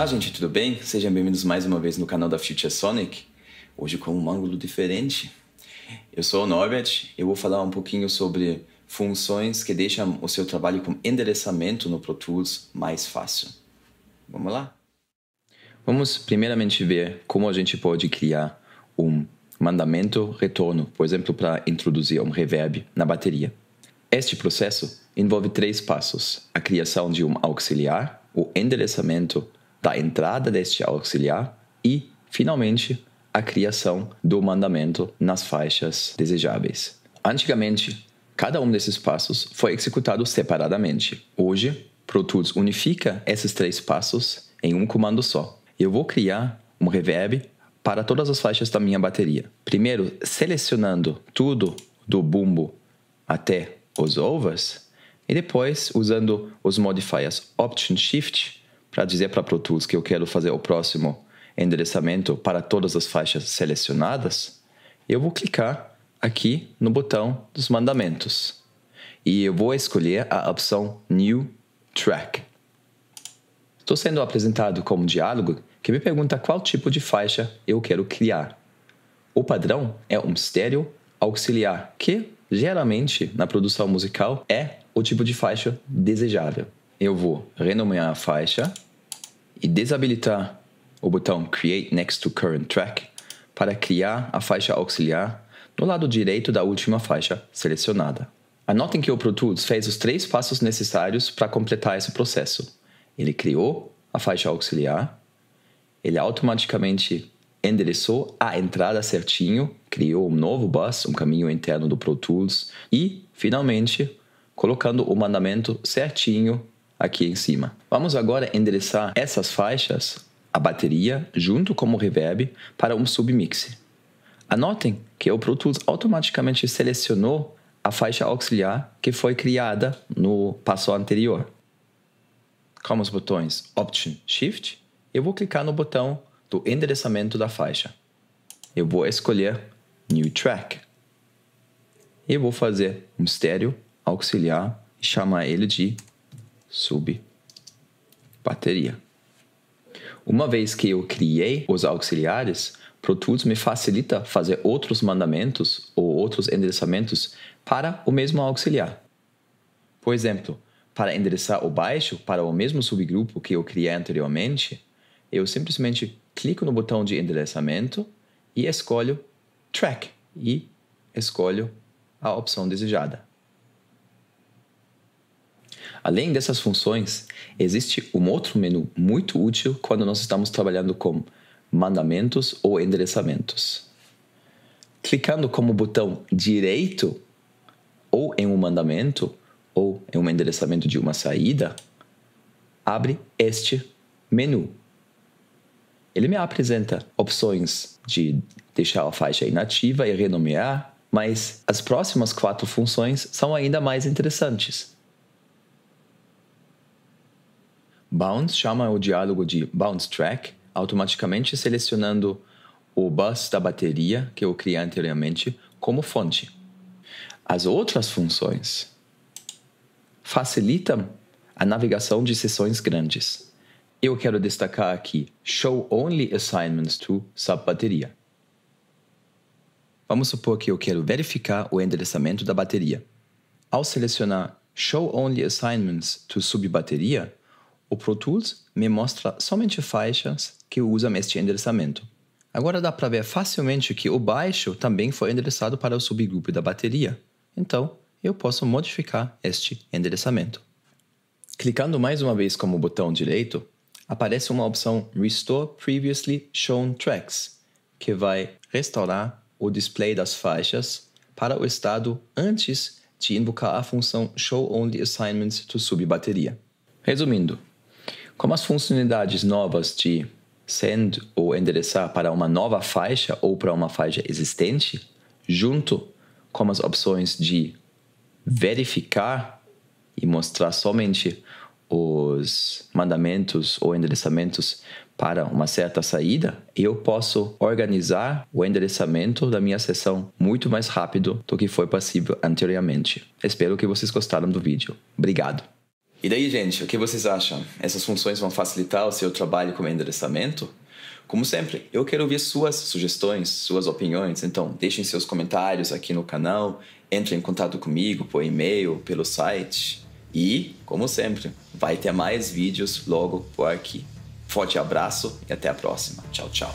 Olá, gente, tudo bem? Sejam bem-vindos mais uma vez no canal da Future Sonic. Hoje com um ângulo diferente. Eu sou o Norbert, eu vou falar um pouquinho sobre funções que deixam o seu trabalho com endereçamento no Pro Tools mais fácil. Vamos lá? Vamos primeiramente ver como a gente pode criar um mandamento retorno, por exemplo, para introduzir um reverb na bateria. Este processo envolve três passos: a criação de um auxiliar, o endereçamento da entrada deste auxiliar e, finalmente, a criação do mandamento nas faixas desejáveis. Antigamente, cada um desses passos foi executado separadamente. Hoje, Pro Tools unifica esses três passos em um comando só. Eu vou criar um reverb para todas as faixas da minha bateria. Primeiro, selecionando tudo do bumbo até os overs e depois usando os modifiers Option Shift para dizer para Pro Tools que eu quero fazer o próximo endereçamento para todas as faixas selecionadas, eu vou clicar aqui no botão dos mandamentos e eu vou escolher a opção New Track. Estou sendo apresentado como um diálogo que me pergunta qual tipo de faixa eu quero criar. O padrão é um estéreo auxiliar, que geralmente na produção musical é o tipo de faixa desejável eu vou renomear a faixa e desabilitar o botão Create Next to Current Track para criar a faixa auxiliar no lado direito da última faixa selecionada. Anotem que o Pro Tools fez os três passos necessários para completar esse processo. Ele criou a faixa auxiliar, ele automaticamente endereçou a entrada certinho, criou um novo bus, um caminho interno do Pro Tools e, finalmente, colocando o mandamento certinho aqui em cima. Vamos agora endereçar essas faixas, a bateria junto com o reverb, para um submix. Anotem que o Pro Tools automaticamente selecionou a faixa auxiliar que foi criada no passo anterior. Com os botões Option Shift, eu vou clicar no botão do endereçamento da faixa. Eu vou escolher New Track. E vou fazer um estéreo auxiliar e chamar ele de sub bateria. Uma vez que eu criei os auxiliares, Pro Tools me facilita fazer outros mandamentos ou outros endereçamentos para o mesmo auxiliar. Por exemplo, para endereçar o baixo para o mesmo subgrupo que eu criei anteriormente, eu simplesmente clico no botão de endereçamento e escolho Track e escolho a opção desejada. Além dessas funções, existe um outro menu muito útil quando nós estamos trabalhando com mandamentos ou endereçamentos. Clicando como botão direito ou em um mandamento ou em um endereçamento de uma saída, abre este menu. Ele me apresenta opções de deixar a faixa inativa e renomear, mas as próximas quatro funções são ainda mais interessantes. Bounce chama o diálogo de Bounce Track, automaticamente selecionando o bus da bateria que eu criei anteriormente como fonte. As outras funções facilitam a navegação de sessões grandes. Eu quero destacar aqui Show Only Assignments to Sub-Bateria. Vamos supor que eu quero verificar o endereçamento da bateria. Ao selecionar Show Only Assignments to Sub-Bateria, o Pro Tools me mostra somente faixas que usam este endereçamento. Agora dá para ver facilmente que o baixo também foi endereçado para o subgrupo da bateria. Então, eu posso modificar este endereçamento. Clicando mais uma vez com o botão direito, aparece uma opção Restore Previously Shown Tracks, que vai restaurar o display das faixas para o estado antes de invocar a função Show Only Assignments to Subbateria. Resumindo, como as funcionalidades novas de send ou endereçar para uma nova faixa ou para uma faixa existente, junto com as opções de verificar e mostrar somente os mandamentos ou endereçamentos para uma certa saída, eu posso organizar o endereçamento da minha sessão muito mais rápido do que foi possível anteriormente. Espero que vocês gostaram do vídeo. Obrigado! E daí, gente, o que vocês acham? Essas funções vão facilitar o seu trabalho com endereçamento? Como sempre, eu quero ouvir suas sugestões, suas opiniões, então deixem seus comentários aqui no canal, entrem em contato comigo por e-mail, pelo site. E, como sempre, vai ter mais vídeos logo por aqui. Forte abraço e até a próxima. Tchau, tchau.